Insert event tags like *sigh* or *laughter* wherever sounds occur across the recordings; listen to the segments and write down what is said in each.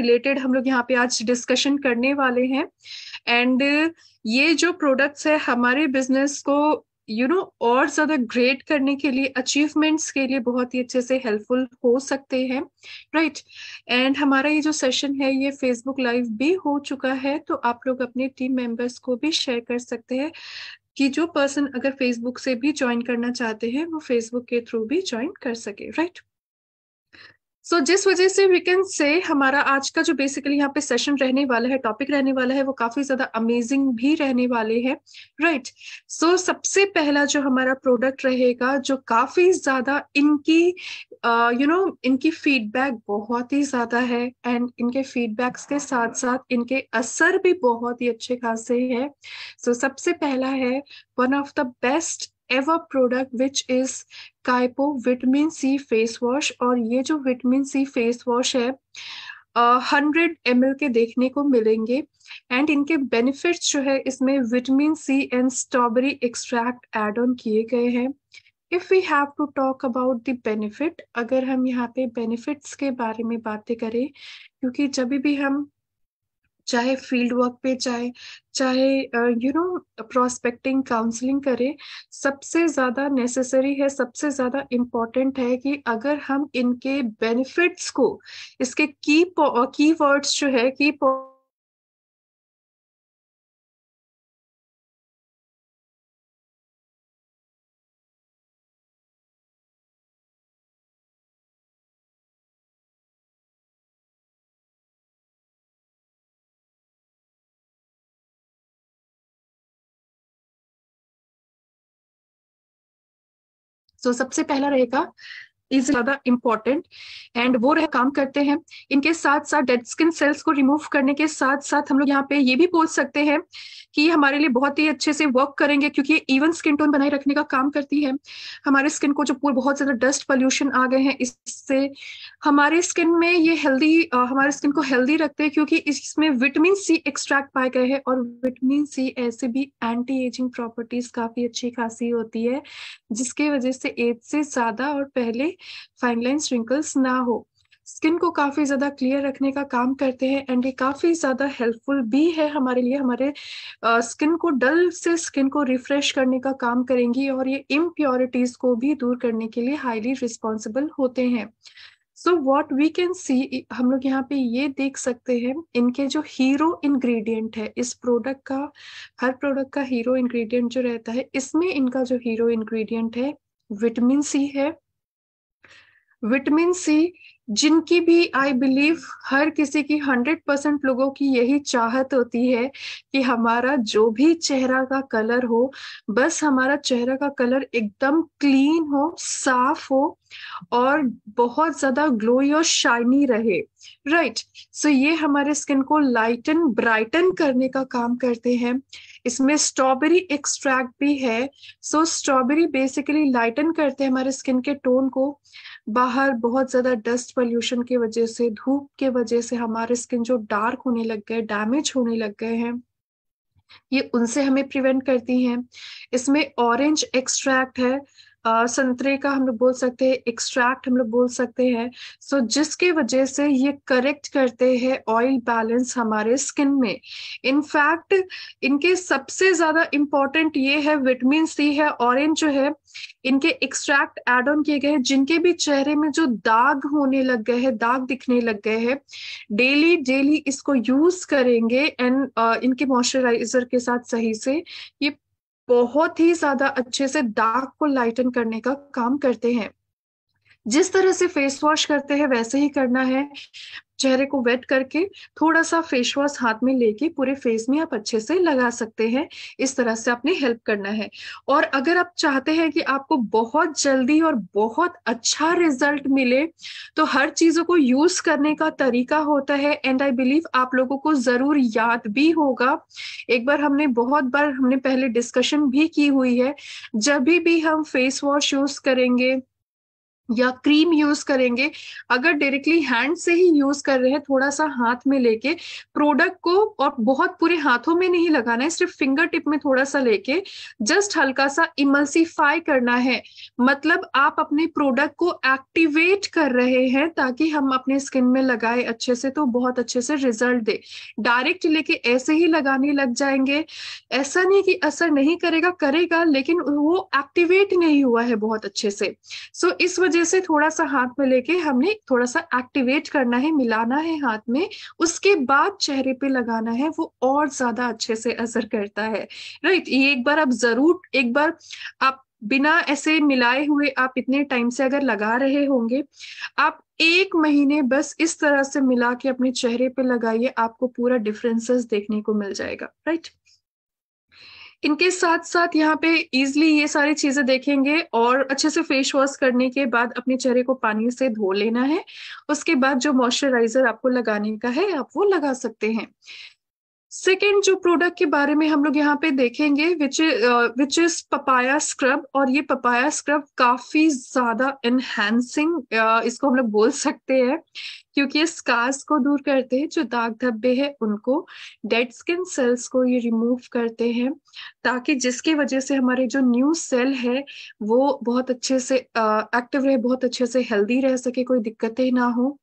Related हम लोग यहाँ पे आज डिस्कशन करने वाले हैं एंड ये जो प्रोडक्ट्स है हमारे बिजनेस को यू you नो know, और ज़्यादा ग्रेट करने के लिए अचीवमेंट्स के लिए बहुत ही अच्छे से हेल्पफुल हो सकते हैं राइट एंड हमारा ये जो सेशन है ये फेसबुक लाइव भी हो चुका है तो आप लोग अपने टीम मेंबर्स को भी शेयर कर सकते हैं कि जो पर्सन अगर फेसबुक से भी ज्वाइन करना चाहते हैं वो फेसबुक के थ्रू भी ज्वाइन कर सके राइट right? सो जिस वजह से वी कैन से हमारा आज का जो बेसिकली यहाँ पे सेशन रहने वाला है टॉपिक रहने वाला है वो काफी ज्यादा अमेजिंग भी रहने वाले हैं राइट सो so, सबसे पहला जो हमारा प्रोडक्ट रहेगा जो काफी ज्यादा इनकी यू नो इनकी फीडबैक बहुत ही ज्यादा है एंड इनके फीडबैक्स के साथ साथ इनके असर भी बहुत ही अच्छे खासे हैं सो so, सबसे पहला है one of the best ever product which is काइपो विटामिन सी फेस वॉश और ये जो विटामिन सी फेस वॉश है हंड्रेड एम के देखने को मिलेंगे एंड इनके बेनिफिट्स जो है इसमें vitamin C and strawberry extract add on किए गए हैं if we have to talk about the benefit अगर हम यहाँ पे बेनिफिट्स के बारे में बातें करें क्योंकि जब भी हम चाहे फील्ड वर्क पे चाहे चाहे यू नो प्रोस्पेक्टिंग काउंसलिंग करें सबसे ज़्यादा नेसेसरी है सबसे ज़्यादा इम्पॉर्टेंट है कि अगर हम इनके बेनिफिट्स को इसके की की वर्ड्स जो है की तो सबसे पहला रहेगा इज ज्यादा इम्पॉर्टेंट एंड वो रह काम करते हैं इनके साथ साथ डेड स्किन सेल्स को रिमूव करने के साथ साथ हम लोग यहाँ पे ये भी पूछ सकते हैं कि हमारे लिए बहुत ही अच्छे से वर्क करेंगे क्योंकि ये इवन स्किन टोन बनाए रखने का काम करती है हमारे स्किन को जो पूरे बहुत ज़्यादा डस्ट पॉल्यूशन आ गए हैं इससे हमारे स्किन में ये हेल्दी हमारे स्किन को हेल्दी रखते हैं क्योंकि इसमें विटामिन सी एक्सट्रैक्ट पाए गए हैं और विटामिन सी ऐसे भी एंटी एजिंग प्रॉपर्टीज काफ़ी अच्छी खासी होती है जिसके वजह से एज से ज़्यादा और पहले फाइनलाइन रिंकल्स ना हो स्किन को काफ़ी ज़्यादा क्लियर रखने का काम करते हैं एंड ये काफ़ी ज़्यादा हेल्पफुल भी है हमारे लिए हमारे स्किन को डल से स्किन को रिफ्रेश करने का काम करेंगी और ये इम्प्योरिटीज़ को भी दूर करने के लिए हाईली रिस्पॉन्सिबल होते हैं so what we can see हम लोग यहाँ पे ये देख सकते हैं इनके जो हीरो इंग्रेडिएंट है इस प्रोडक्ट का हर प्रोडक्ट का हीरो इंग्रेडिएंट जो रहता है इसमें इनका जो हीरो इंग्रेडिएंट है विटामिन सी है विटामिन सी जिनकी भी आई बिलीव हर किसी की हंड्रेड परसेंट लोगों की यही चाहत होती है कि हमारा जो भी चेहरा का कलर हो बस हमारा चेहरा का कलर एकदम क्लीन हो साफ हो और बहुत ज्यादा ग्लोई और शाइनी रहे राइट right. सो so ये हमारे स्किन को लाइटन ब्राइटन करने का काम करते हैं इसमें स्ट्रॉबेरी एक्सट्रैक्ट भी है सो स्ट्रॉबेरी बेसिकली लाइटन करते हैं हमारे स्किन के टोन को बाहर बहुत ज़्यादा डस्ट पॉल्यूशन की वजह से धूप के वजह से हमारे स्किन जो डार्क होने लग गए डैमेज होने लग गए हैं ये उनसे हमें प्रिवेंट करती हैं इसमें ऑरेंज एक्सट्रैक्ट है संतरे का हम लोग बोल सकते हैं एक्सट्रैक्ट हम लोग बोल सकते हैं सो so, जिसके वजह से ये करेक्ट करते हैं ऑयल बैलेंस हमारे स्किन में इनफैक्ट इनके सबसे ज़्यादा इम्पॉर्टेंट ये है विटामिन सी है ऑरेंज जो है इनके एक्सट्रैक्ट एड ऑन किए गए हैं जिनके भी चेहरे में जो दाग होने लग गए हैं दाग दिखने लग गए हैं डेली डेली इसको यूज करेंगे एंड uh, इनके मॉइस्चराइजर के साथ सही से ये बहुत ही ज्यादा अच्छे से डार्क को लाइटन करने का काम करते हैं जिस तरह से फेस वॉश करते हैं वैसे ही करना है चेहरे को वेट करके थोड़ा सा फेस वॉश हाथ में लेके पूरे फेस में आप अच्छे से लगा सकते हैं इस तरह से आपने हेल्प करना है और अगर आप चाहते हैं कि आपको बहुत जल्दी और बहुत अच्छा रिजल्ट मिले तो हर चीजों को यूज करने का तरीका होता है एंड आई बिलीव आप लोगों को जरूर याद भी होगा एक बार हमने बहुत बार हमने पहले डिस्कशन भी की हुई है जब भी हम फेस वॉश यूज करेंगे या क्रीम यूज करेंगे अगर डायरेक्टली हैंड से ही यूज कर रहे हैं थोड़ा सा हाथ में लेके प्रोडक्ट को और बहुत पूरे हाथों में नहीं लगाना है सिर्फ फिंगर टिप में थोड़ा सा लेके जस्ट हल्का सा इमल्सिफाई करना है मतलब आप अपने प्रोडक्ट को एक्टिवेट कर रहे हैं ताकि हम अपने स्किन में लगाए अच्छे से तो बहुत अच्छे से रिजल्ट दे डायरेक्ट लेके ऐसे ही लगाने लग जाएंगे ऐसा नहीं कि असर नहीं करेगा करेगा लेकिन वो एक्टिवेट नहीं हुआ है बहुत अच्छे से सो so, इस वजह वजह से थोड़ा सा हाथ में लेके हमने थोड़ा सा एक्टिवेट करना है मिलाना है हाथ में उसके बाद चेहरे पे लगाना है वो और ज्यादा अच्छे से असर करता है राइट ये एक बार आप जरूर एक बार आप बिना ऐसे मिलाए हुए आप इतने टाइम से अगर लगा रहे होंगे आप एक महीने बस इस तरह से मिला के अपने चेहरे पे लगाइए आपको पूरा डिफरेंसेस देखने को मिल जाएगा राइट इनके साथ साथ यहाँ पे इजिली ये सारी चीजें देखेंगे और अच्छे से फेस वॉश करने के बाद अपने चेहरे को पानी से धो लेना है उसके बाद जो मॉइस्चराइजर आपको लगाने का है आप वो लगा सकते हैं सेकेंड जो प्रोडक्ट के बारे में हम लोग यहाँ पे देखेंगे which which is papaya scrub और ये पपाया स्क्रब काफी ज्यादा इनहेंसिंग uh, इसको हम लोग बोल सकते हैं क्योंकि ये स्कार्स को दूर करते हैं जो दाग धब्बे हैं उनको डेड स्किन सेल्स को ये रिमूव करते हैं ताकि जिसकी वजह से हमारे जो न्यू सेल है वो बहुत अच्छे से एक्टिव uh, रहे बहुत अच्छे से हेल्दी रह सके कोई दिक्कतें ना हो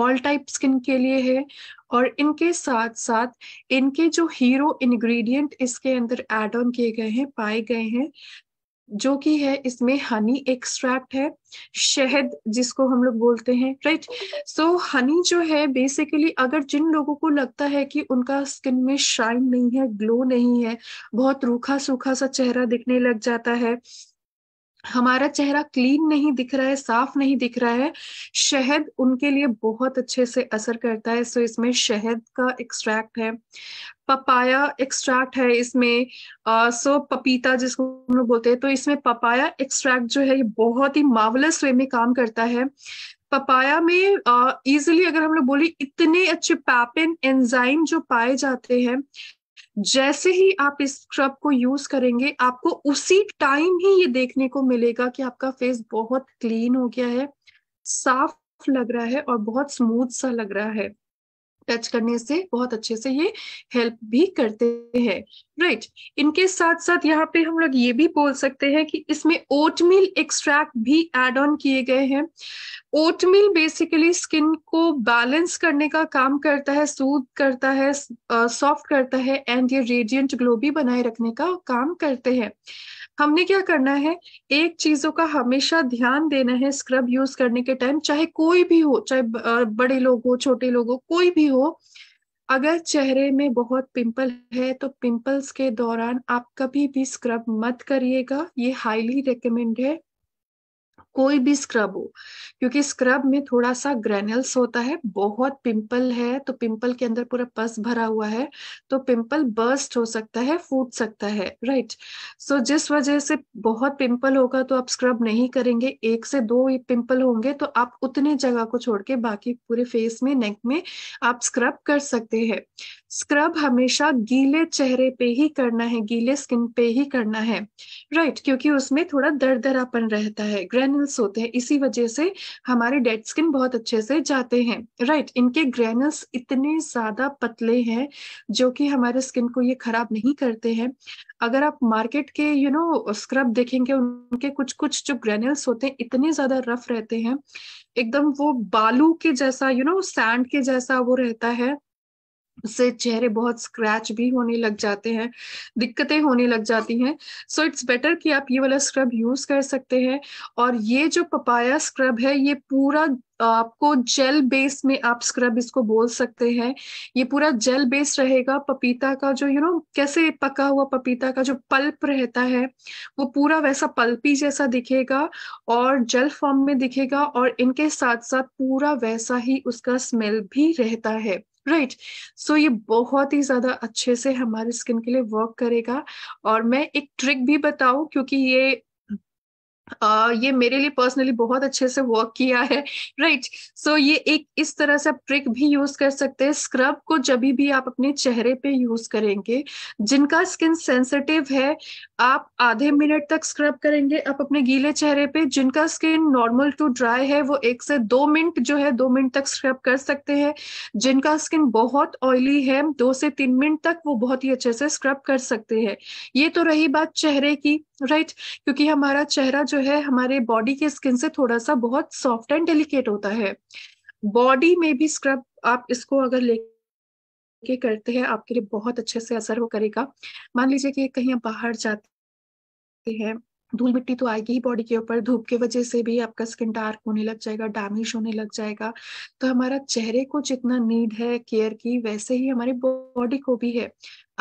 ऑल टाइप स्किन के लिए है और इनके साथ साथ इनके जो हीरो इंग्रेडिएंट इसके अंदर एड ऑन किए गए हैं पाए गए हैं जो कि है इसमें हनी एक्सट्रैक्ट है शहद जिसको हम लोग बोलते हैं राइट सो हनी जो है बेसिकली अगर जिन लोगों को लगता है कि उनका स्किन में शाइन नहीं है ग्लो नहीं है बहुत रूखा सूखा सा चेहरा दिखने लग जाता है हमारा चेहरा क्लीन नहीं दिख रहा है साफ नहीं दिख रहा है शहद उनके लिए बहुत अच्छे से असर करता है सो इसमें शहद का एक्सट्रैक्ट है पपाया एक्सट्रैक्ट है इसमें सो पपीता जिसको हम लोग बोलते हैं तो इसमें पपाया एक्सट्रैक्ट जो है ये बहुत ही मावलस वे में काम करता है पपाया में इजिली अगर हम लोग बोले इतने अच्छे पैपिन एंजाइम जो पाए जाते हैं जैसे ही आप इस स्क्रब को यूज करेंगे आपको उसी टाइम ही ये देखने को मिलेगा कि आपका फेस बहुत क्लीन हो गया है साफ लग रहा है और बहुत स्मूथ सा लग रहा है टच करने से बहुत अच्छे से ये हेल्प भी करते हैं राइट इनके साथ साथ यहाँ पे हम लोग ये भी बोल सकते हैं कि इसमें ओटमील एक्सट्रैक्ट भी एड ऑन किए गए हैं ओटमील बेसिकली स्किन को बैलेंस करने का काम करता है सूद करता है सॉफ्ट करता है एंड ये रेडियंट ग्लो भी बनाए रखने का काम करते हैं हमने क्या करना है एक चीजों का हमेशा ध्यान देना है स्क्रब यूज करने के टाइम चाहे कोई भी हो चाहे बड़े लोग हो छोटे लोग हो कोई भी हो अगर चेहरे में बहुत पिंपल है तो पिंपल्स के दौरान आप कभी भी स्क्रब मत करिएगा ये हाईली रिकमेंड है कोई भी स्क्रब हो क्योंकि स्क्रब में थोड़ा सा ग्रेनल्स होता है बहुत पिंपल है तो पिंपल के अंदर पूरा पस भरा हुआ है तो पिंपल बर्स्ट हो सकता है फूट सकता है राइट सो so, जिस वजह से बहुत पिंपल होगा तो आप स्क्रब नहीं करेंगे एक से दो पिंपल होंगे तो आप उतने जगह को छोड़ के बाकी पूरे फेस में नेक में आप स्क्रब कर सकते हैं स्क्रब हमेशा गीले चेहरे पे ही करना है गीले स्किन पे ही करना है राइट right, क्योंकि उसमें थोड़ा दरदरापन रहता है ग्रेनल्स होते हैं इसी वजह से हमारे डेड स्किन बहुत अच्छे से जाते हैं राइट right, इनके ग्रेनल्स इतने ज्यादा पतले हैं जो कि हमारे स्किन को ये खराब नहीं करते हैं अगर आप मार्केट के यू नो स्क्रब देखेंगे उनके कुछ कुछ जो ग्रेनल्स होते हैं इतने ज्यादा रफ रहते हैं एकदम वो बालू के जैसा यू नो सैंड के जैसा वो रहता है उससे चेहरे बहुत स्क्रैच भी होने लग जाते हैं दिक्कतें होने लग जाती हैं सो इट्स बेटर कि आप ये वाला स्क्रब यूज़ कर सकते हैं और ये जो पपाया स्क्रब है ये पूरा आपको जेल बेस में आप स्क्रब इसको बोल सकते हैं ये पूरा जेल बेस रहेगा पपीता का जो यू you नो know, कैसे पका हुआ पपीता का जो पल्प रहता है वो पूरा वैसा पल्पी जैसा दिखेगा और जेल फॉर्म में दिखेगा और इनके साथ साथ पूरा वैसा ही उसका स्मेल भी रहता है राइट right. सो so, ये बहुत ही ज्यादा अच्छे से हमारे स्किन के लिए वर्क करेगा और मैं एक ट्रिक भी बताऊं क्योंकि ये आ, ये मेरे लिए पर्सनली बहुत अच्छे से वर्क किया है राइट right. सो so, ये एक इस तरह से ट्रिक भी यूज कर सकते हैं स्क्रब को जब भी आप अपने चेहरे पे यूज करेंगे जिनका स्किन सेंसिटिव है आप आधे मिनट तक स्क्रब करेंगे आप अपने गीले चेहरे पे जिनका स्किन नॉर्मल टू ड्राई है वो एक से दो मिनट जो है दो मिनट तक स्क्रब कर सकते हैं जिनका स्किन बहुत ऑयली है दो से तीन मिनट तक वो बहुत ही अच्छे से स्क्रब कर सकते हैं ये तो रही बात चेहरे की राइट right? क्योंकि हमारा चेहरा जो है हमारे बॉडी के स्किन से थोड़ा सा बहुत सॉफ्ट एंड डेलिकेट होता है बॉडी में भी स्क्रब आप इसको अगर ले के करते हैं आपके लिए बहुत अच्छे से असर वो करेगा मान लीजिए कि कहीं आप बाहर जाते हैं धूल मिट्टी तो आएगी ही बॉडी के ऊपर धूप के वजह से भी आपका स्किन डार्क होने लग जाएगा डैमेज होने लग जाएगा तो हमारा चेहरे को जितना नीड है केयर की वैसे ही हमारी बॉडी को भी है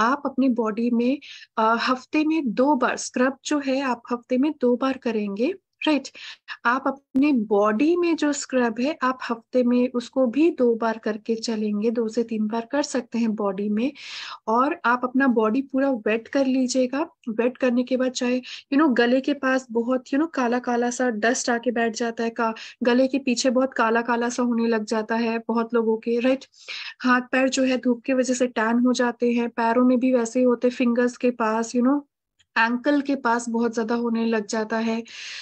आप अपने बॉडी में आ, हफ्ते में दो बार स्क्रब जो है आप हफ्ते में दो बार करेंगे राइट right. आप अपने बॉडी में जो स्क्रब है आप हफ्ते में उसको भी दो बार करके चलेंगे दो से तीन बार कर सकते हैं बॉडी में और आप अपना बॉडी पूरा वेट कर लीजिएगा वेट करने के बाद चाहे यू नो गले के पास बहुत यू you नो know, काला काला सा डस्ट आके बैठ जाता है का गले के पीछे बहुत काला काला सा होने लग जाता है बहुत लोगों के राइट हाथ पैर जो है धूप की वजह से टैन हो जाते हैं पैरों में भी वैसे ही होते फिंगर्स के पास यू नो एंकल के पास बहुत ज्यादा होने लग जाता है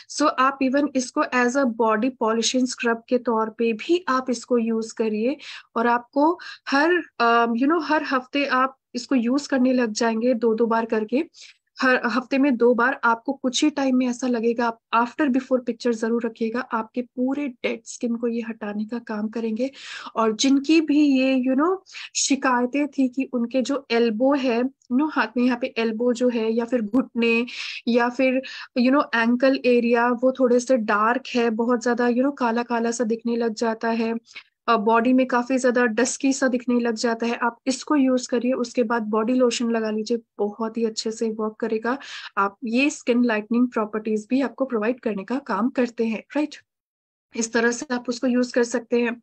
सो so, आप इवन इसको as a body polishing scrub के तौर पे भी आप इसको यूज करिए और आपको हर you uh, know you know, हर हफ्ते आप इसको यूज करने लग जाएंगे दो दो बार करके हर हफ्ते में दो बार आपको कुछ ही टाइम में ऐसा लगेगा आप आफ्टर बिफोर पिक्चर जरूर रखिएगा आपके पूरे डेड स्किन को ये हटाने का काम करेंगे और जिनकी भी ये यू नो शिकायतें थी कि उनके जो एल्बो है यू नो हाथ में यहाँ पे एल्बो जो है या फिर घुटने या फिर यू नो एंकल एरिया वो थोड़े से डार्क है बहुत ज्यादा यू नो काला काला सा दिखने लग जाता है बॉडी में काफी ज्यादा डस्की सा दिखने लग जाता है आप इसको यूज करिए उसके बाद बॉडी लोशन लगा लीजिए बहुत ही अच्छे से वर्क करेगा आप ये स्किन लाइटनिंग प्रॉपर्टीज भी आपको प्रोवाइड करने का काम करते हैं राइट इस तरह से आप उसको यूज कर सकते हैं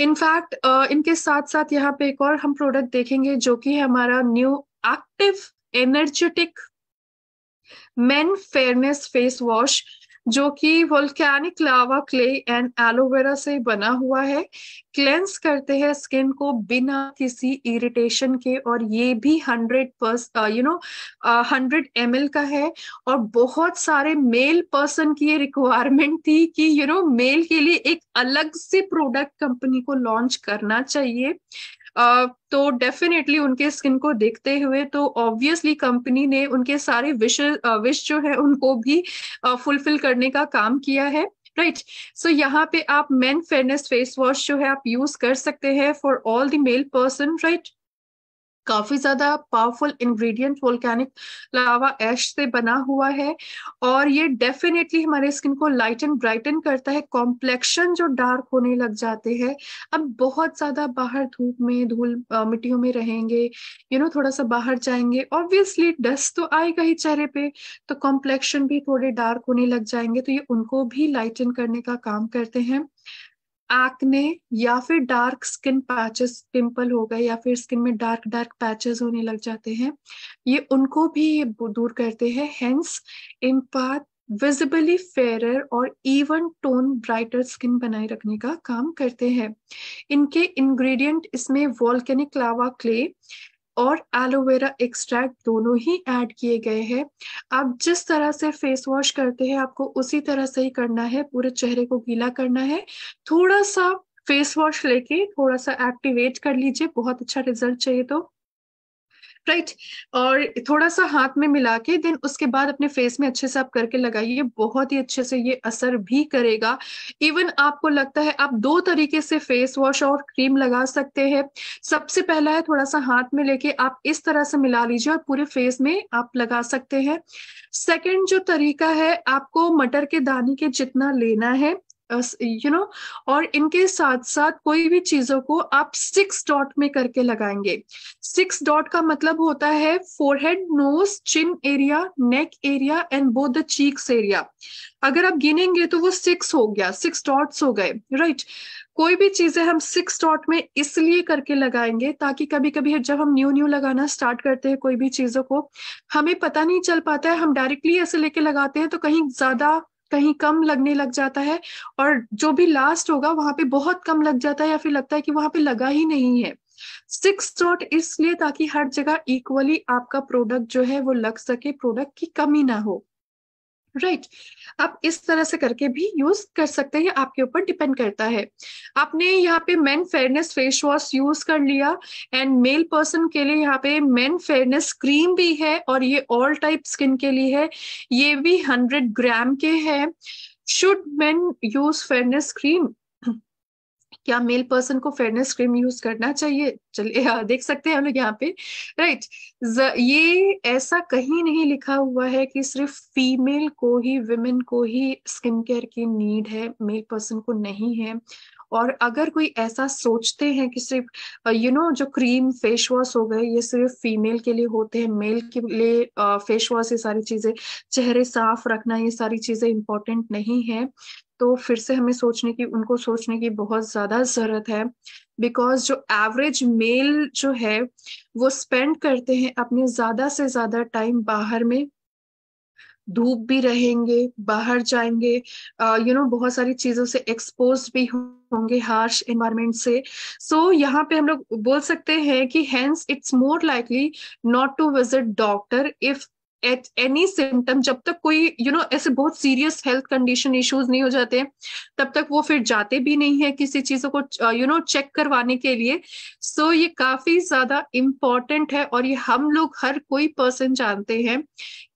इनफैक्ट uh, इनके साथ साथ यहाँ पे एक और हम प्रोडक्ट देखेंगे जो कि है हमारा new active energetic men fairness face wash जो कि volcanic lava clay and aloe vera से बना हुआ है क्लेंस करते हैं स्किन को बिना किसी इरिटेशन के और ये भी hundred percent you know hundred M का है और बहुत सारे मेल पर्सन की ये रिक्वायरमेंट थी कि you you know know, male के लिए एक अलग से प्रोडक्ट कंपनी को लॉन्च करना चाहिए तो डेफिनेटली उनके स्किन को देखते हुए तो ऑब्वियसली कंपनी ने उनके सारे विश विश जो है उनको भी फुलफिल करने का काम किया है राइट right. सो so, यहाँ पे आप मेन फेयरनेस फेस वॉश जो है आप यूज कर सकते हैं for all the male person right काफी ज्यादा powerful ingredient volcanic lava ash से बना हुआ है और ये डेफिनेटली हमारे स्किन को एंड ब्राइटन करता है कॉम्प्लेक्शन जो डार्क होने लग जाते हैं अब बहुत ज्यादा बाहर धूप में धूल मिट्टियों में रहेंगे यू you नो know, थोड़ा सा बाहर जाएंगे ऑब्वियसली डस्ट तो आएगा ही चेहरे पे तो कॉम्प्लेक्शन भी थोड़े डार्क होने लग जाएंगे तो ये उनको भी लाइटन करने का काम करते हैं एक्ने या फिर डार्क स्किन पैचेस पिंपल हो गए या फिर स्किन में डार्क डार्क पैचेस होने लग जाते हैं ये उनको भी ये दूर करते हैं हेंस इम्पात विजिबली फेयर और इवन टोन ब्राइटर स्किन बनाए रखने का काम करते हैं इनके इंग्रेडिएंट इसमें वॉल्केनिक लावा क्ले और एलोवेरा एक्सट्रैक्ट दोनों ही ऐड किए गए हैं आप जिस तरह से फेस वॉश करते हैं आपको उसी तरह से ही करना है पूरे चेहरे को गीला करना है थोड़ा सा फेस वॉश लेके थोड़ा सा एक्टिवेट कर लीजिए बहुत अच्छा रिजल्ट चाहिए तो राइट और थोड़ा सा हाथ में मिला के देन उसके बाद अपने फेस में अच्छे से आप करके लगाइए बहुत ही अच्छे से ये असर भी करेगा इवन आपको लगता है आप दो तरीके से फेस वॉश और क्रीम लगा सकते हैं सबसे पहला है थोड़ा सा हाथ में लेके आप इस तरह से मिला लीजिए और पूरे फेस में आप लगा सकते हैं सेकेंड जो तरीका है आपको मटर के दाने के जितना लेना है यू नो और इनके साथ साथ कोई भी चीजों को आप सिक्स डॉट में करके लगाएंगे सिक्स डॉट का मतलब होता है forehead nose chin area neck area and both the cheeks area अगर आप गिनेंगे तो वो सिक्स हो गया सिक्स डॉट्स हो गए राइट कोई भी चीजें हम सिक्स डॉट में इसलिए करके लगाएंगे ताकि कभी कभी जब हम न्यू न्यू लगाना स्टार्ट करते हैं कोई भी चीजों को हमें पता नहीं चल पाता है हम डायरेक्टली ऐसे लेके लगाते हैं तो कहीं ज्यादा कहीं कम लगने लग जाता है और जो भी लास्ट होगा वहां पे बहुत कम लग जाता है या फिर लगता है कि वहां पे लगा ही नहीं है सिक्स डॉट इसलिए ताकि हर जगह इक्वली आपका प्रोडक्ट जो है वो लग सके प्रोडक्ट की कमी ना हो राइट right. आप इस तरह से करके भी यूज कर सकते हैं आपके ऊपर डिपेंड करता है आपने यहाँ पे men fairness face wash use कर लिया एंड मेल पर्सन के लिए यहाँ पे मैन फेयरनेस क्रीम भी है और ये ऑल टाइप स्किन के लिए है ये भी हंड्रेड ग्राम के है should men use fairness cream क्या मेल पर्सन को फेयरनेस क्रीम यूज करना चाहिए चलिए हाँ, देख सकते हैं हम लोग यहाँ पे राइट right. ये ऐसा कहीं नहीं लिखा हुआ है कि सिर्फ फीमेल को ही विमेन को ही स्किन केयर की नीड है मेल पर्सन को नहीं है और अगर कोई ऐसा सोचते हैं कि सिर्फ यू नो जो क्रीम फेस वॉश हो गए ये सिर्फ फीमेल के लिए होते हैं मेल के लिए फेस वॉश ये सारी चीज़ें चेहरे साफ रखना ये सारी चीज़ें इंपॉर्टेंट नहीं है तो फिर से हमें सोचने की उनको सोचने की बहुत ज़्यादा ज़रूरत है बिकॉज जो एवरेज मेल जो है वो स्पेंड करते हैं अपने ज़्यादा से ज़्यादा टाइम बाहर में धूप भी रहेंगे बाहर जाएंगे you uh, know you know, बहुत सारी चीज़ों से एक्सपोज भी होंगे हार्श एनवायरमेंट से सो so, यहाँ पे हम लोग बोल सकते हैं कि hence it's more likely not to visit doctor if at any symptom जब तक कोई यू you नो know, ऐसे बहुत सीरियस हेल्थ कंडीशन इश्यूज नहीं हो जाते तब तक वो फिर जाते भी नहीं है किसी चीजों को you uh, know you know, check करवाने के लिए सो so, ये काफी ज्यादा इम्पॉर्टेंट है और ये हम लोग हर कोई पर्सन जानते हैं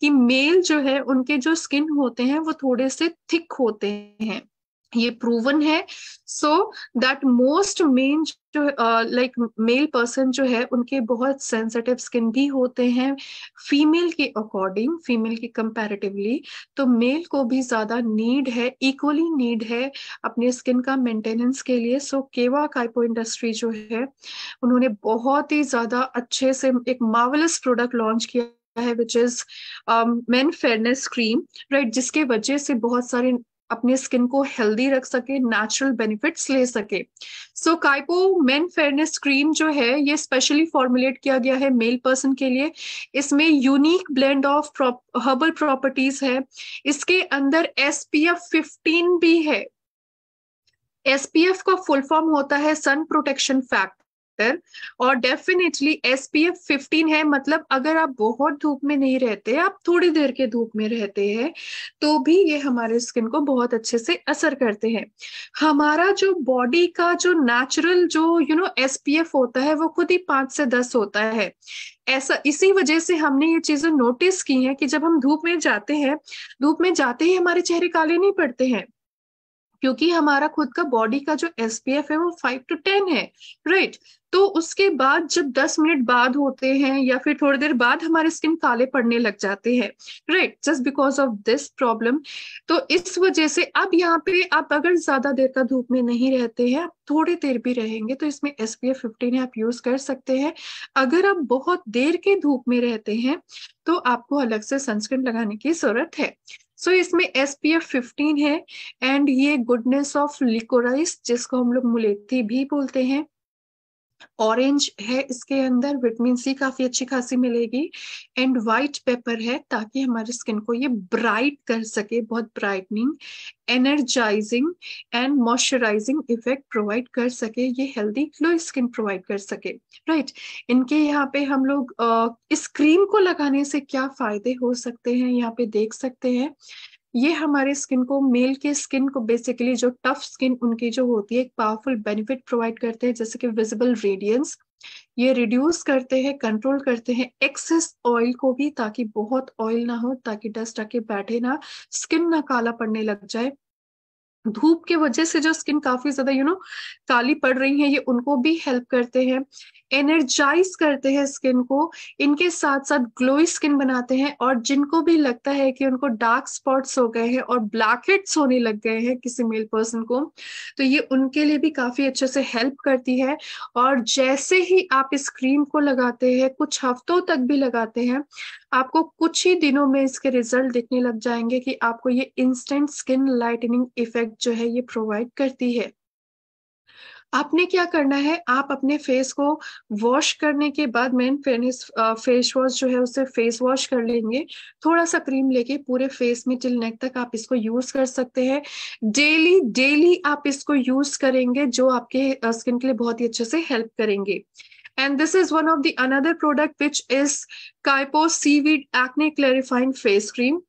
कि मेल जो है उनके जो स्किन होते हैं वो थोड़े से थिक होते हैं ये प्रूवन है सो दैट मोस्ट मेन जो लाइक मेल पर्सन जो है उनके बहुत सेंसिटिव स्किन भी होते हैं फीमेल के अकॉर्डिंग फीमेल के कंपैरेटिवली तो मेल को भी ज़्यादा नीड है इक्वली नीड है अपने स्किन का मेंटेनेंस के लिए सो केवा काइपो इंडस्ट्री जो है उन्होंने बहुत ही ज़्यादा अच्छे से एक मावलस प्रोडक्ट लॉन्च किया है which is men fairness cream right जिसके वजह से बहुत सारे अपने स्किन को हेल्दी रख सके नेचुरल बेनिफिट्स ले सके सो काइपो मेन फेयरनेस क्रीम जो है ये स्पेशली फॉर्मुलेट किया गया है मेल पर्सन के लिए इसमें unique blend of herbal properties है इसके अंदर एस पी एफ फिफ्टीन भी है एसपीएफ का फुल फॉर्म होता है सन प्रोटेक्शन फैक्ट बेहतर और डेफिनेटली एफ फिफ्टीन है मतलब अगर आप बहुत धूप में नहीं रहते आप थोड़ी देर के धूप में रहते हैं तो भी ये हमारे स्किन को बहुत अच्छे से असर करते हैं हमारा जो बॉडी का जो नेचुरल जो यू नो एसपीएफ होता है वो खुद ही पांच से दस होता है ऐसा इसी वजह से हमने ये चीजें नोटिस की हैं कि जब हम धूप में जाते हैं धूप में जाते ही हमारे चेहरे काले नहीं पड़ते हैं क्योंकि हमारा खुद का बॉडी का जो एस पी एफ है वो फाइव टू टेन है राइट तो उसके बाद जब दस मिनट बाद होते हैं या फिर थोड़ी देर बाद हमारे स्किन काले पड़ने लग जाते हैं right just because of this problem तो इस वजह से अब यहाँ पे आप अगर ज्यादा देर का धूप में नहीं रहते हैं आप थोड़ी देर भी रहेंगे तो इसमें एस पी एफ फिफ्टीन आप यूज कर सकते हैं अगर आप बहुत देर के धूप में रहते हैं तो आपको अलग से सनस्क्रीन लगाने की जरूरत है सो so, इसमें एस पी एफ फिफ्टीन है एंड ये गुडनेस ऑफ लिकोराइस जिसको हम लोग मुलेथी भी बोलते हैं ऑरेंज है इसके अंदर विटामिन सी काफी अच्छी खासी मिलेगी एंड वाइट पेपर है ताकि हमारे स्किन को ये ब्राइट कर सके बहुत brightening energising and moisturising effect provide कर सके ये हेल्दी ग्लो स्किन प्रोवाइड कर सके राइट right? इनके यहाँ पे हम लोग इस क्रीम को लगाने से क्या फायदे हो सकते हैं यहाँ पे देख सकते हैं ये हमारे स्किन को मेल के स्किन को बेसिकली जो टफ स्किन उनकी जो होती है एक पावरफुल बेनिफिट प्रोवाइड करते हैं जैसे कि विजिबल रेडियंस ये रिड्यूस करते हैं कंट्रोल करते हैं एक्सेस ऑयल को भी ताकि बहुत ऑयल ना हो ताकि डस्ट आके बैठे ना स्किन ना काला पड़ने लग जाए धूप के वजह से जो स्किन काफी ज्यादा यू नो काली पड़ रही है ये उनको भी हेल्प करते हैं एनर्जाइज करते हैं स्किन को इनके साथ साथ ग्लोई स्किन बनाते हैं और जिनको भी लगता है कि उनको डार्क स्पॉट्स हो गए हैं और ब्लैक हेड्स होने लग गए हैं किसी मेल पर्सन को तो ये उनके लिए भी काफी अच्छे से हेल्प करती है और जैसे ही आप इस क्रीम को लगाते हैं कुछ हफ्तों तक भी लगाते हैं आपको कुछ ही दिनों में इसके रिजल्ट दिखने लग जाएंगे कि आपको ये इंस्टेंट स्किन लाइटनिंग इफेक्ट जो है ये प्रोवाइड करती है आपने क्या करना है आप अपने फेस को वॉश करने के बाद मेन फेनिस फेस वॉश जो है उसे फेस वॉश कर लेंगे थोड़ा सा क्रीम लेके पूरे फेस में टिल नेक तक आप इसको यूज कर सकते हैं डेली डेली आप इसको यूज करेंगे जो आपके स्किन के लिए बहुत ही अच्छे से हेल्प करेंगे and this is one of the another product which is Kaipo Seaweed Acne Clarifying Face Cream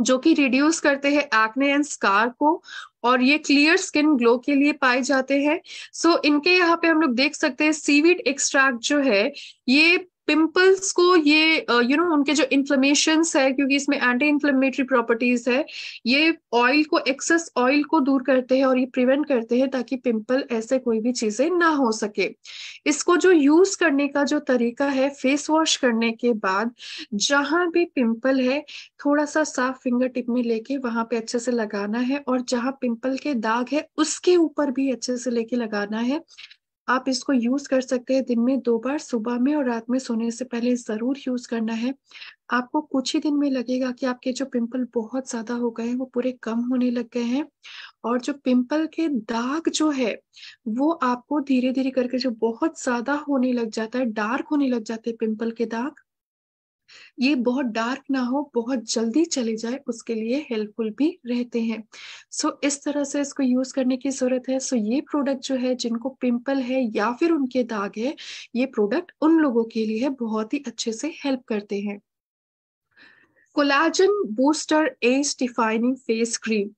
जो कि रिड्यूस करते हैं एक्ने एंड स्कार को और ये क्लियर स्किन ग्लो के लिए पाए जाते हैं सो so, इनके यहाँ पे हम लोग देख सकते हैं सीवीड एक्सट्रैक्ट जो है ये पिंपल्स को ये you uh, know you know, उनके जो इन्फ्लेमेशन है क्योंकि इसमें एंटी इन्फ्लेमेटरी प्रॉपर्टीज है ये ऑयल को एक्सेस ऑयल को दूर करते हैं और ये प्रिवेंट करते हैं ताकि पिंपल ऐसे कोई भी चीजें ना हो सके इसको जो यूज करने का जो तरीका है फेस वॉश करने के बाद जहां भी पिंपल है थोड़ा सा साफ फिंगर टिप में लेके वहां पे अच्छे से लगाना है और जहां पिंपल के दाग है उसके ऊपर भी अच्छे से लेके लगाना है आप इसको यूज कर सकते हैं दिन में दो बार सुबह में और रात में सोने से पहले जरूर यूज करना है आपको कुछ ही दिन में लगेगा कि आपके जो पिंपल बहुत ज्यादा हो गए हैं वो पूरे कम होने लग गए हैं और जो पिंपल के दाग जो है वो आपको धीरे धीरे करके जो बहुत ज्यादा होने लग जाता है डार्क होने लग जाते हैं पिंपल के दाग ये बहुत डार्क ना हो बहुत जल्दी चले जाए उसके लिए हेल्पफुल भी रहते हैं सो so, इस तरह से इसको यूज करने की जरूरत है सो so, ये प्रोडक्ट जो है जिनको पिंपल है या फिर उनके दाग है ये प्रोडक्ट उन लोगों के लिए बहुत ही अच्छे से हेल्प करते हैं collagen booster age defining face cream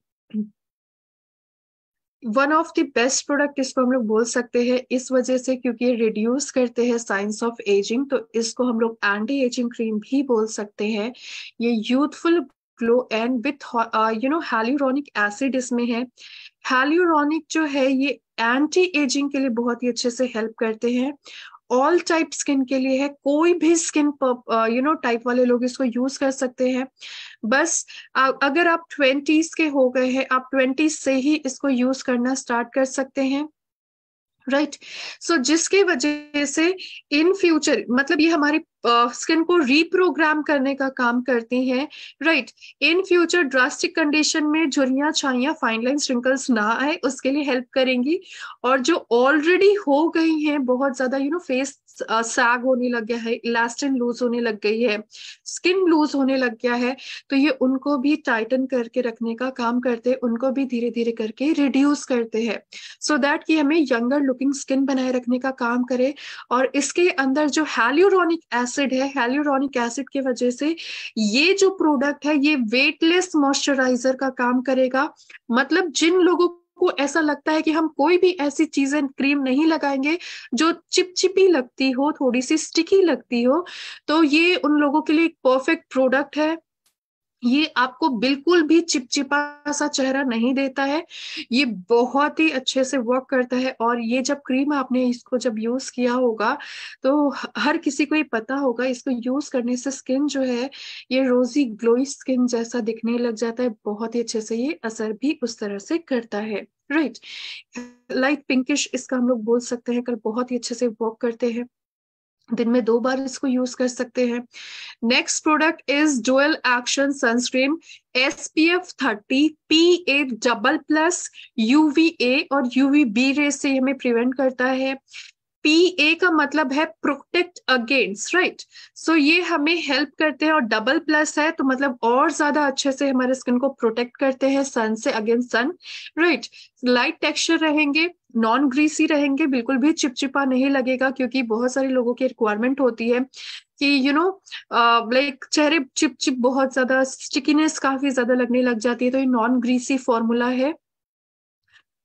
one of the best product इसको हम लोग बोल सकते हैं इस वजह से क्योंकि ये रिड्यूस करते हैं साइंस ऑफ एजिंग तो इसको हम लोग एंटी एजिंग क्रीम भी बोल सकते हैं ये youthful glow and with you know hyaluronic acid इसमें है हेल्यूरोनिक जो है ये एंटी एजिंग के लिए बहुत ही अच्छे से हेल्प करते हैं ऑल टाइप स्किन के लिए है कोई भी स्किन यू नो टाइप वाले लोग इसको यूज कर सकते हैं बस आ, अगर आप ट्वेंटीज के हो गए हैं आप ट्वेंटीज से ही इसको यूज करना स्टार्ट कर सकते हैं राइट right. सो so, जिसके वजह से इन फ्यूचर मतलब ये हमारी स्किन uh, को रीप्रोग्राम करने का काम करती हैं right in future drastic condition में झुरियाँ छाइया फाइन लाइन स्ट्रिंकल्स ना आए उसके लिए हेल्प करेंगी और जो ऑलरेडी हो गई हैं बहुत ज़्यादा यू नो फेस साग होने लग गया है इलास्टिन लूज होने लग गई है स्किन लूज होने लग गया है तो ये उनको भी टाइटन करके रखने का काम करते हैं उनको भी धीरे धीरे करके रिड्यूस करते हैं सो दैट कि हमें यंगर लुकिंग स्किन बनाए रखने का काम करे और इसके अंदर जो हेल्यूरोनिक एसिड है हेल्यूरोनिक एसिड की वजह से ये जो प्रोडक्ट है ये वेटलेस मॉइस्चराइजर का काम करेगा मतलब जिन लोगों को ऐसा लगता है कि हम कोई भी ऐसी चीजें क्रीम नहीं लगाएंगे जो चिपचिपी लगती हो थोड़ी सी स्टिकी लगती हो तो ये उन लोगों के लिए एक परफेक्ट प्रोडक्ट है ये आपको बिल्कुल भी चिपचिपा सा चेहरा नहीं देता है ये बहुत ही अच्छे से वर्क करता है और ये जब क्रीम आपने इसको जब यूज किया होगा तो हर किसी को ये पता होगा इसको यूज करने से स्किन जो है ये रोजी ग्लोई स्किन जैसा दिखने लग जाता है बहुत ही अच्छे से ये असर भी उस तरह से करता है राइट लाइट पिंकिश इसका हम लोग बोल सकते हैं कल बहुत ही अच्छे से वर्क करते हैं दिन में दो बार इसको यूज कर सकते हैं next product is dual action sunscreen S P F thirty P A double plus UV A और यूवी बी रे से हमें प्रिवेंट करता है पी ए का मतलब है प्रोटेक्ट अगेंस्ट राइट सो ये हमें हेल्प करते हैं और डबल प्लस है तो मतलब और ज्यादा अच्छे से हमारे स्किन को प्रोटेक्ट करते हैं सन से against sun right light texture रहेंगे नॉन ग्रीसी रहेंगे बिल्कुल भी चिपचिपा नहीं लगेगा क्योंकि बहुत सारे लोगों की रिक्वायरमेंट होती है कि यू नो लाइक चेहरे चिपचिप बहुत ज्यादा स्टिकीनेस काफी ज्यादा लगने लग जाती है तो ये नॉन ग्रीसी फॉर्मूला है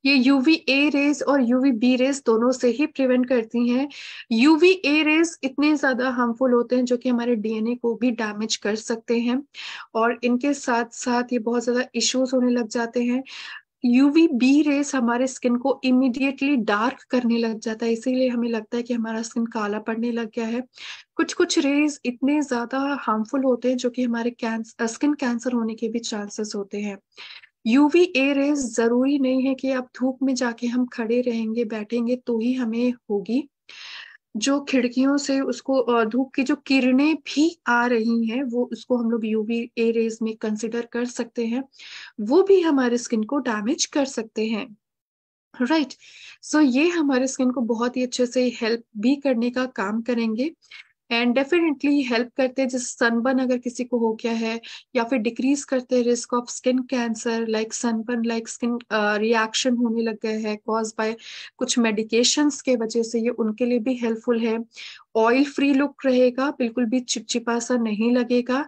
ये यूवी ए रेज और यूवी बी रेज दोनों से ही प्रिवेंट करती हैं यूवी ए रेज इतने ज्यादा हार्मफुल होते हैं जो कि हमारे डीएनए को भी डैमेज कर सकते हैं और इनके साथ साथ ये बहुत ज्यादा इश्यूज होने लग जाते हैं यूवी बी रेस हमारे स्किन को इमिडिएटली डार्क करने लग जाता है इसीलिए हमें लगता है कि हमारा स्किन काला पड़ने लग गया है कुछ कुछ रेज इतने ज्यादा हार्मफुल होते हैं जो कि हमारे कैंसर स्किन कैंसर होने के भी चांसेस होते हैं यूवी ए रेस जरूरी नहीं है कि आप धूप में जाके हम खड़े रहेंगे बैठेंगे तो ही हमें होगी जो खिड़कियों से उसको धूप की जो किरणें भी आ रही हैं वो उसको हम लोग यूवी ए रेज में कंसिडर कर सकते हैं वो भी हमारे स्किन को डैमेज कर सकते हैं राइट right. सो so, ये हमारे स्किन को बहुत ही अच्छे से हेल्प भी करने का काम करेंगे एंड डेफिनेटली हेल्प करते हैं जैसे सनबर्न अगर किसी को हो गया है या फिर डिक्रीज करते हैं risk of skin cancer like sunburn like skin reaction होने लग गए हैं कॉज बाय कुछ मेडिकेशंस के वजह से ये उनके लिए भी हेल्पफुल है ऑयल फ्री लुक रहेगा बिल्कुल भी चिपचिपा सा नहीं लगेगा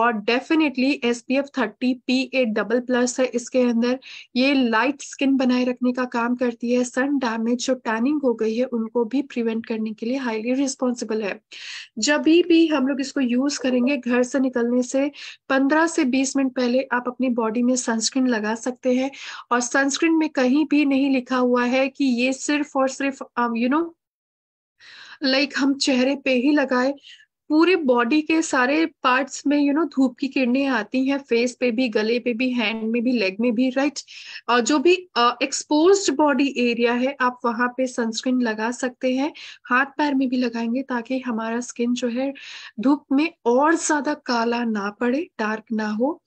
और definitely S P F thirty P A double plus है इसके अंदर ये लाइट स्किन बनाए रखने का काम करती है सन डैमेज जो टैनिंग हो गई है उनको भी प्रिवेंट करने के लिए हाईली रिस्पॉन्सिबल है जब भी हम लोग इसको यूज करेंगे घर से निकलने से पंद्रह से बीस मिनट पहले आप अपनी बॉडी में सनस्क्रीन लगा सकते हैं और सनस्क्रीन में कहीं भी नहीं लिखा हुआ है कि ये सिर्फ और सिर्फ यू um, नो लाइक हम चेहरे पे ही लगाए पूरे बॉडी के सारे पार्ट्स में यू नो धूप की किरणें आती हैं फेस पे भी गले पे भी हैंड में भी लेग में भी राइट और जो भी एक्सपोज्ड बॉडी एरिया है आप वहां पे सनस्क्रीन लगा सकते हैं हाथ पैर में भी लगाएंगे ताकि हमारा स्किन जो है धूप में और ज्यादा काला ना पड़े डार्क ना हो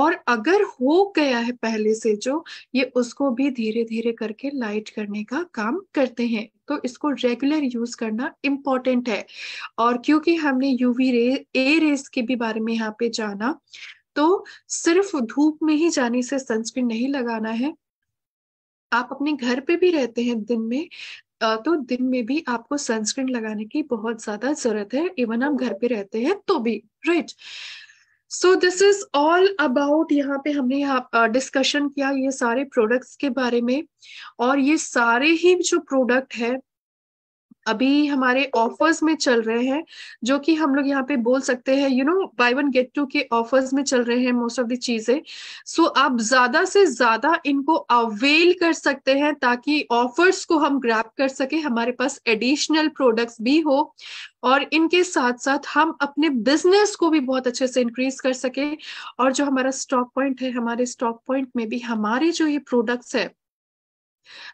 और अगर हो गया है पहले से जो ये उसको भी धीरे धीरे करके लाइट करने का काम करते हैं तो इसको रेगुलर यूज करना इम्पोर्टेंट है और क्योंकि हमने यूवी रे ए रेस के भी बारे में यहाँ पे जाना तो सिर्फ धूप में ही जाने से सनस्क्रीन नहीं लगाना है आप अपने घर पे भी रहते हैं दिन में तो दिन में भी आपको सनस्क्रीन लगाने की बहुत ज्यादा जरूरत है इवन आप घर पे रहते हैं तो भी right right? So this is all about यहाँ पे हमने डिस्कशन किया ये सारे प्रोडक्ट्स के बारे में और ये सारे ही जो प्रोडक्ट है अभी हमारे ऑफर्स में चल रहे हैं जो कि हम लोग यहाँ पे बोल सकते हैं you know buy one get two के ऑफर्स में चल रहे हैं मोस्ट ऑफ द चीजें सो आप ज्यादा से ज्यादा इनको अवेल कर सकते हैं ताकि ऑफर्स को हम ग्रैप कर सके हमारे पास एडिशनल प्रोडक्ट्स भी हो और इनके साथ साथ हम अपने बिजनेस को भी बहुत अच्छे से इंक्रीज कर सके और जो हमारा स्टॉक पॉइंट है हमारे स्टॉक पॉइंट में भी हमारे जो ये प्रोडक्ट्स है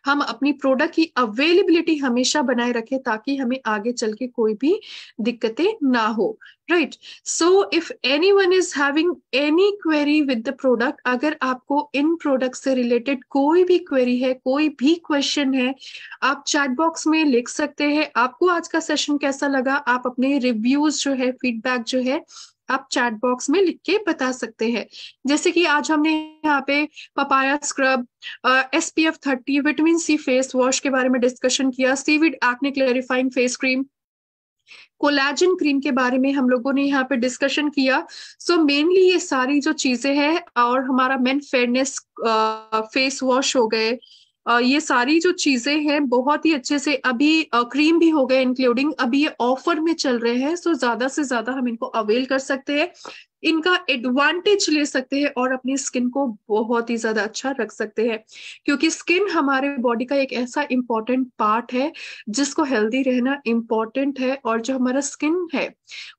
हम अपनी प्रोडक्ट की अवेलेबिलिटी हमेशा बनाए रखें ताकि हमें आगे चल के कोई भी दिक्कतें ना हो right so if anyone is having any query with the product अगर आपको इन प्रोडक्ट से रिलेटेड कोई भी क्वेरी है कोई भी क्वेश्चन है आप चैट बॉक्स में लिख सकते हैं आपको आज का सेशन कैसा लगा आप अपने रिव्यूज जो है फीडबैक जो है आप चैट बॉक्स में लिख के बता सकते हैं जैसे कि आज हमने यहाँ पे papaya scrub S P F thirty vitamin C face wash के बारे में डिस्कशन किया seaweed acne clarifying face cream collagen cream के बारे में हम लोगों ने यहाँ पे डिस्कशन किया सो so मेनली ये सारी जो चीजें हैं और हमारा मेन फेयरनेस फेस वॉश हो गए ये सारी जो चीजें हैं बहुत ही अच्छे से अभी क्रीम भी हो गए इंक्लूडिंग अभी ये ऑफर में चल रहे हैं सो ज्यादा से ज्यादा हम इनको अवेल कर सकते हैं इनका एडवांटेज ले सकते हैं और अपनी स्किन को बहुत ही ज्यादा अच्छा रख सकते हैं क्योंकि स्किन हमारे बॉडी का एक ऐसा इंपॉर्टेंट पार्ट है जिसको हेल्दी रहना इम्पॉर्टेंट है और जो हमारा स्किन है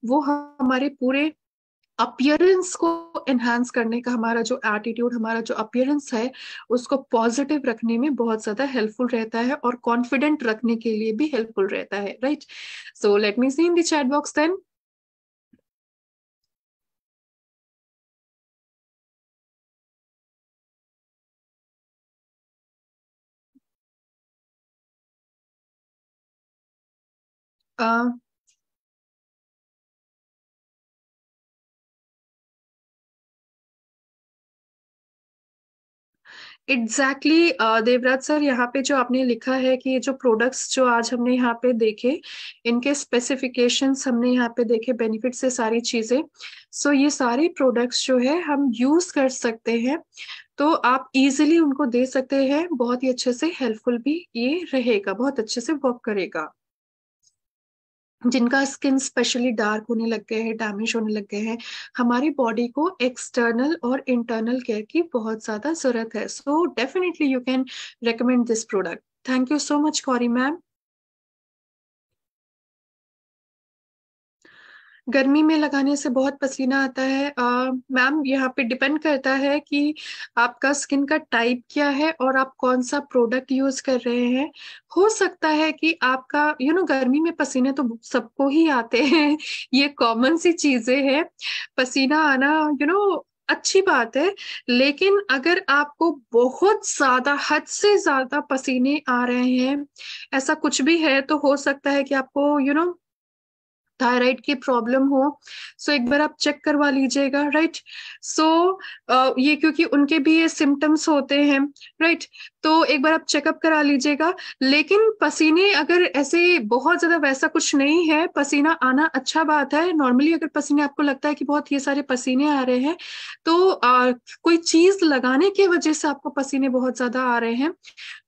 वो हमारे पूरे अपियरेंस को एनहांस करने का हमारा जो एटीट्यूड हमारा जो अपियरेंस है उसको पॉजिटिव रखने में बहुत ज्यादा हेल्पफुल रहता है और कॉन्फिडेंट रखने के लिए भी हेल्पफुल रहता है right so let me see in chat box then Uh, exactly exactly, Devraj sir यहाँ पे जो आपने लिखा है कि ये जो प्रोडक्ट्स जो आज हमने यहाँ पे देखे इनके स्पेसिफिकेशन हमने यहाँ पे देखे बेनिफिट से सारी चीज़ें सो so, ये सारे प्रोडक्ट्स जो है हम यूज़ कर सकते हैं तो आप इजिली उनको दे सकते हैं बहुत ही अच्छे से हेल्पफुल भी ये रहेगा बहुत अच्छे से वर्क करेगा जिनका स्किन स्पेशली डार्क होने लग गए हैं डैमेज होने लग गए हैं हमारी बॉडी को एक्सटर्नल और इंटरनल केयर की बहुत ज़्यादा ज़रूरत है so definitely you can recommend this product thank you so much कॉरी मैम गर्मी में लगाने से बहुत पसीना आता है मैम यहाँ पे डिपेंड करता है कि आपका स्किन का टाइप क्या है और आप कौन सा प्रोडक्ट यूज कर रहे हैं हो सकता है कि आपका यू you नो know, गर्मी में पसीने तो सबको ही आते हैं *laughs* ये कॉमन सी चीजें हैं पसीना आना यू you नो know, अच्छी बात है लेकिन अगर आपको बहुत ज्यादा हद से ज्यादा पसीने आ रहे हैं ऐसा कुछ भी है तो हो सकता है कि आपको you you know know, thyroid की प्रॉब्लम हो सो so, एक बार आप चेक करवा लीजिएगा राइट सो ये क्योंकि उनके भी ये सिम्टम्स होते हैं राइट तो एक बार आप चेकअप करा लीजिएगा लेकिन पसीने अगर ऐसे बहुत ज़्यादा वैसा कुछ नहीं है पसीना आना अच्छा बात है नॉर्मली अगर पसीने आपको लगता है कि बहुत ये सारे पसीने आ रहे हैं तो आ, कोई चीज़ लगाने की वजह से आपको पसीने बहुत ज़्यादा आ रहे हैं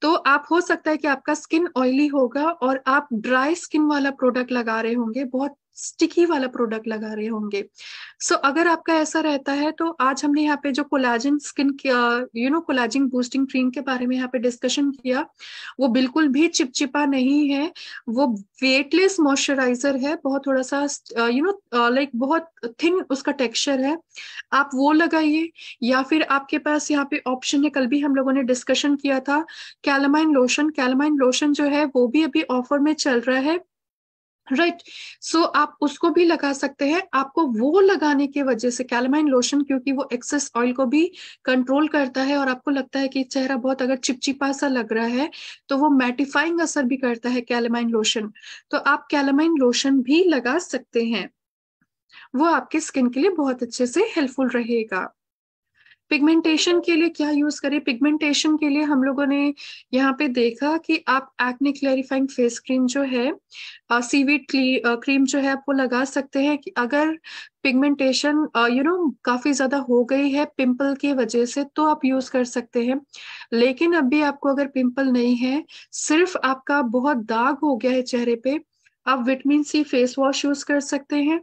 तो आप हो सकता है कि आपका स्किन ऑयली होगा और आप ड्राई स्किन वाला प्रोडक्ट लगा रहे होंगे बहुत स्टिकी वाला प्रोडक्ट लगा रहे होंगे सो so, अगर आपका ऐसा रहता है तो आज हमने यहाँ पे जो collagen skin you know collagen boosting cream के बारे में यहाँ पे डिस्कशन किया वो बिल्कुल भी चिपचिपा नहीं है वो वेटलेस मॉइस्चराइजर है बहुत थोड़ा सा यू नो लाइक बहुत थिन उसका टेक्सचर है आप वो लगाइए या फिर आपके पास यहाँ पे ऑप्शन है कल भी हम लोगों ने डिस्कशन किया था कैलमाइन लोशन कैलमाइन लोशन जो है वो भी अभी ऑफर में चल रहा है राइट right. सो so, आप उसको भी लगा सकते हैं आपको वो लगाने की वजह से कैलमाइन लोशन क्योंकि वो एक्सेस ऑयल को भी कंट्रोल करता है और आपको लगता है कि चेहरा बहुत अगर चिपचिपा सा लग रहा है तो वो मैटिफाइंग असर भी करता है कैलमाइन लोशन तो आप कैलमाइन लोशन भी लगा सकते हैं वो आपके स्किन के लिए बहुत अच्छे से हेल्पफुल रहेगा पिगमेंटेशन के लिए क्या यूज करें पिगमेंटेशन के लिए हम लोगों ने यहाँ पे देखा कि आप एक्ने क्लैरिफाइंग फेस क्रीम जो है सीवीड क्रीम जो है आप वो लगा सकते हैं कि अगर पिगमेंटेशन यू नो काफ़ी ज़्यादा हो गई है पिंपल की वजह से तो आप यूज़ कर सकते हैं लेकिन अभी आपको अगर पिंपल नहीं है सिर्फ आपका बहुत दाग हो गया है चेहरे पे आप vitamin C face wash use कर सकते हैं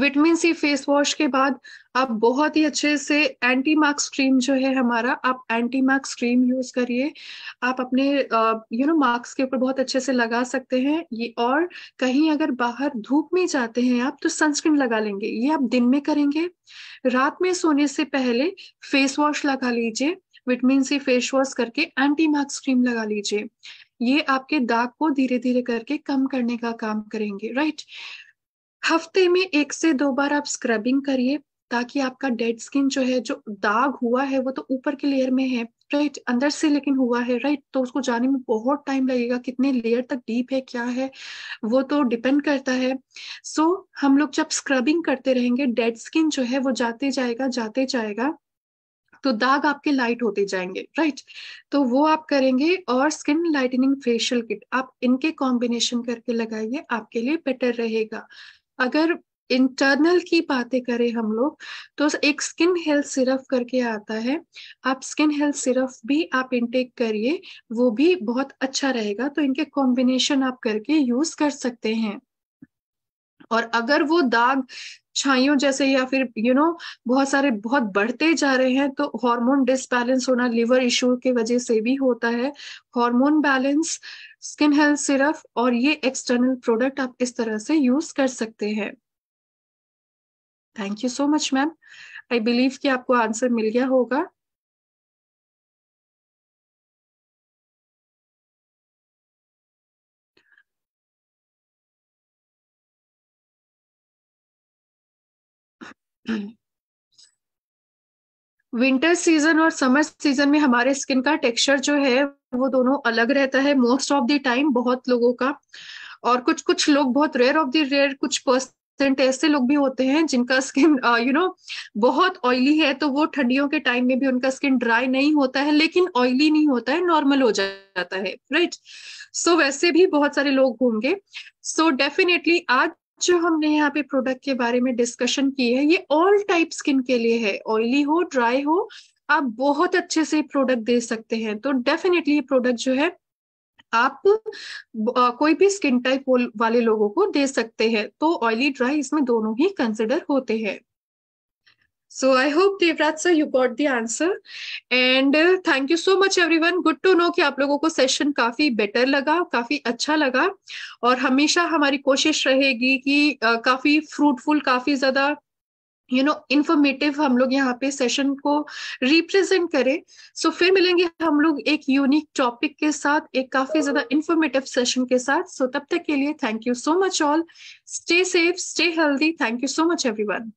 विटामिन सी फेस वॉश के बाद आप बहुत ही अच्छे से एंटी मार्क्स क्रीम जो है हमारा आप एंटी मार्क्स क्रीम यूज करिए आप अपने यू नो मार्क्स के ऊपर बहुत अच्छे से लगा सकते हैं ये और कहीं अगर बाहर धूप में जाते हैं आप तो सनस्क्रीन लगा लेंगे ये आप दिन में करेंगे रात में सोने से पहले फेस वॉश लगा लीजिए विटामिन सी फेस वॉश करके एंटी मार्क्स क्रीम लगा लीजिए ये आपके दाग को धीरे धीरे करके कम करने का काम करेंगे राइट हफ्ते में एक से दो बार आप स्क्रबिंग करिए ताकि आपका डेड स्किन जो है जो दाग हुआ है वो तो ऊपर के लेयर में है राइट अंदर से लेकिन हुआ है राइट तो उसको जाने में बहुत टाइम लगेगा कितने लेयर तक डीप है क्या है वो तो डिपेंड करता है सो so, हम लोग जब स्क्रबिंग करते रहेंगे डेड स्किन जो है वो जाते जाएगा जाते जाएगा तो दाग आपके लाइट होते जाएंगे राइट तो वो आप करेंगे और स्किन लाइटनिंग फेशियल किट आप इनके कॉम्बिनेशन करके लगाइए आपके लिए बेटर रहेगा अगर इंटरनल की बातें करें हम लोग तो एक स्किन हेल्थ सिरप करके आता है आप स्किन हेल्थ सिरप भी आप इनटेक करिए वो भी बहुत अच्छा रहेगा तो इनके कॉम्बिनेशन आप करके यूज कर सकते हैं और अगर वो दाग छाइयों जैसे या फिर यू you नो know, बहुत सारे बहुत बढ़ते जा रहे हैं तो हार्मोन डिसबैलेंस होना लीवर इश्यू की वजह से भी होता है hormone balance skin health syrup और ये एक्सटर्नल प्रोडक्ट आप इस तरह से यूज कर सकते हैं thank you so much ma'am I believe कि आपको आंसर मिल गया होगा *clears throat* mm विंटर सीजन और समर सीजन में हमारे स्किन का टेक्सचर जो है वो दोनों अलग रहता है मोस्ट ऑफ द टाइम बहुत लोगों का और कुछ कुछ लोग बहुत रेयर ऑफ द रेयर कुछ परसेंट ऐसे लोग भी होते हैं जिनका स्किन यू नो बहुत ऑयली है तो वो ठंडियों के टाइम में भी उनका स्किन ड्राई नहीं होता है लेकिन ऑयली नहीं होता है नॉर्मल हो जाता है राइट right? सो so, वैसे भी बहुत सारे लोग होंगे सो so, डेफिनेटली आज जो हमने यहाँ पे प्रोडक्ट के बारे में डिस्कशन की है ये ऑल टाइप स्किन के लिए है ऑयली हो ड्राई हो आप बहुत अच्छे से प्रोडक्ट दे सकते हैं तो डेफिनेटली ये प्रोडक्ट जो है आप आ, कोई भी स्किन टाइप वाले लोगों को दे सकते हैं तो ऑयली ड्राई इसमें दोनों ही कंसिडर होते हैं So I hope Devraj sir, you got the answer. And uh, thank you so much everyone. Good to know कि आप लोगों को सेशन काफी बेटर लगा काफी अच्छा लगा और हमेशा हमारी कोशिश रहेगी कि uh, काफी फ्रूटफुल काफी ज्यादा यू नो इन्फॉर्मेटिव हम लोग यहाँ पे सेशन को रिप्रेजेंट करें सो so, फिर मिलेंगे हम लोग एक यूनिक टॉपिक के साथ एक काफी ज्यादा इन्फॉर्मेटिव सेशन के साथ सो so, तब तक के लिए thank you so much all stay safe stay healthy thank you so much everyone